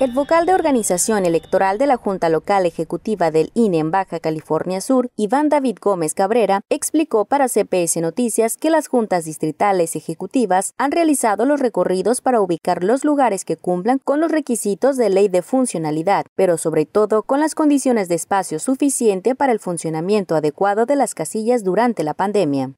El vocal de organización electoral de la Junta Local Ejecutiva del INE en Baja California Sur, Iván David Gómez Cabrera, explicó para CPS Noticias que las juntas distritales ejecutivas han realizado los recorridos para ubicar los lugares que cumplan con los requisitos de ley de funcionalidad, pero sobre todo con las condiciones de espacio suficiente para el funcionamiento adecuado de las casillas durante la pandemia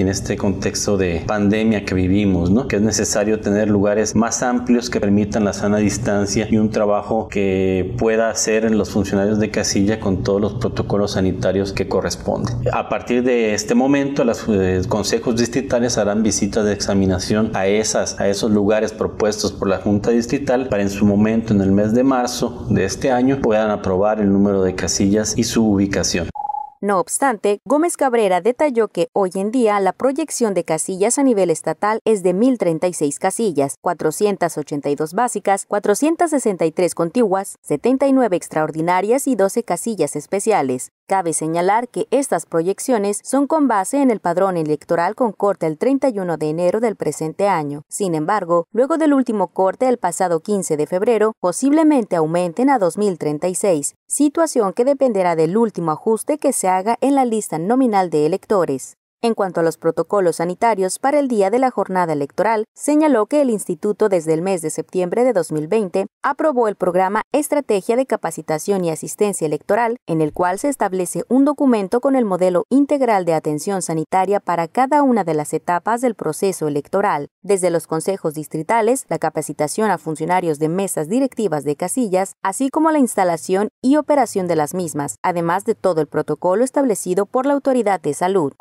en este contexto de pandemia que vivimos, que es necesario tener lugares más amplios que permitan la sana distancia y un trabajo que pueda hacer los funcionarios de casilla con todos los protocolos sanitarios que corresponden. A partir de este momento, los eh, consejos distritales harán visitas de examinación a, esas, a esos lugares propuestos por la Junta Distrital para en su momento, en el mes de marzo de este año, puedan aprobar el número de casillas y su ubicación. No obstante, Gómez Cabrera detalló que hoy en día la proyección de casillas a nivel estatal es de 1.036 casillas, 482 básicas, 463 contiguas, 79 extraordinarias y 12 casillas especiales. Cabe señalar que estas proyecciones son con base en el padrón electoral con corte el 31 de enero del presente año. Sin embargo, luego del último corte el pasado 15 de febrero, posiblemente aumenten a 2036, situación que dependerá del último ajuste que se haga en la lista nominal de electores. En cuanto a los protocolos sanitarios para el día de la jornada electoral, señaló que el instituto desde el mes de septiembre de 2020 aprobó el programa Estrategia de Capacitación y Asistencia Electoral, en el cual se establece un documento con el modelo integral de atención sanitaria para cada una de las etapas del proceso electoral, desde los consejos distritales, la capacitación a funcionarios de mesas directivas de casillas, así como la instalación y operación de las mismas, además de todo el protocolo establecido por la autoridad de salud.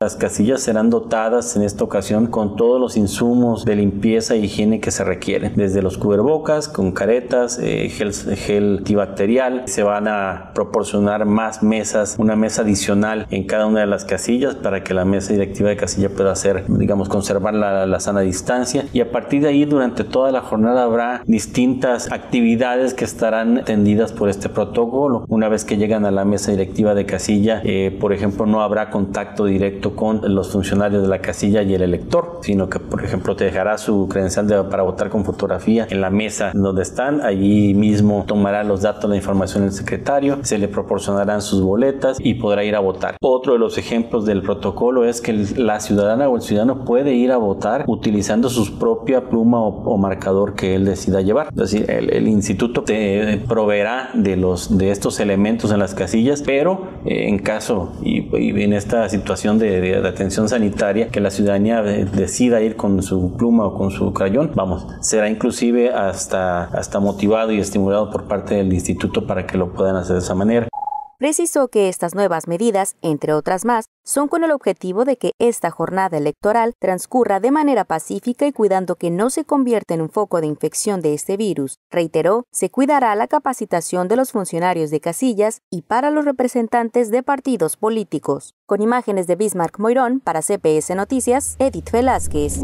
Las casillas serán dotadas en esta ocasión con todos los insumos de limpieza y e higiene que se requieren, desde los cubrebocas con caretas, eh, gel, gel antibacterial. Se van a proporcionar más mesas, una mesa adicional en cada una de las casillas para que la mesa directiva de casilla pueda hacer, digamos, conservar la, sana distancia. Y a partir de ahí, durante toda la jornada habrá distintas actividades que estarán atendidas por este protocolo. Una vez que llegan a la mesa directiva de casilla, eh, por ejemplo, no habrá contacto directo con los funcionarios de la casilla y el elector, sino que, por ejemplo, te dejará su credencial para votar con fotografía en la mesa donde están. Allí mismo tomará los datos, la información del secretario, se le proporcionarán sus boletas y podrá ir a votar. Otro de los ejemplos del protocolo es que la ciudadana o el ciudadano puede ir a votar utilizando su propia pluma o, marcador que él decida llevar. Es decir, el, el instituto te eh, proveerá de, los, de estos elementos en las casillas, pero eh, en caso y, en esta situación de, atención sanitaria que la ciudadanía decida ir con su pluma o con su crayón, vamos, será inclusive hasta, hasta motivado y estimulado por parte del instituto para que lo puedan hacer de esa manera precisó que estas nuevas medidas, entre otras más, son con el objetivo de que esta jornada electoral transcurra de manera pacífica y cuidando que no se convierta en un foco de infección de este virus. Reiteró, se cuidará la capacitación de los funcionarios de casillas y para los representantes de partidos políticos. Con imágenes de Bismarck Moirón para CPS Noticias, Edith Velázquez.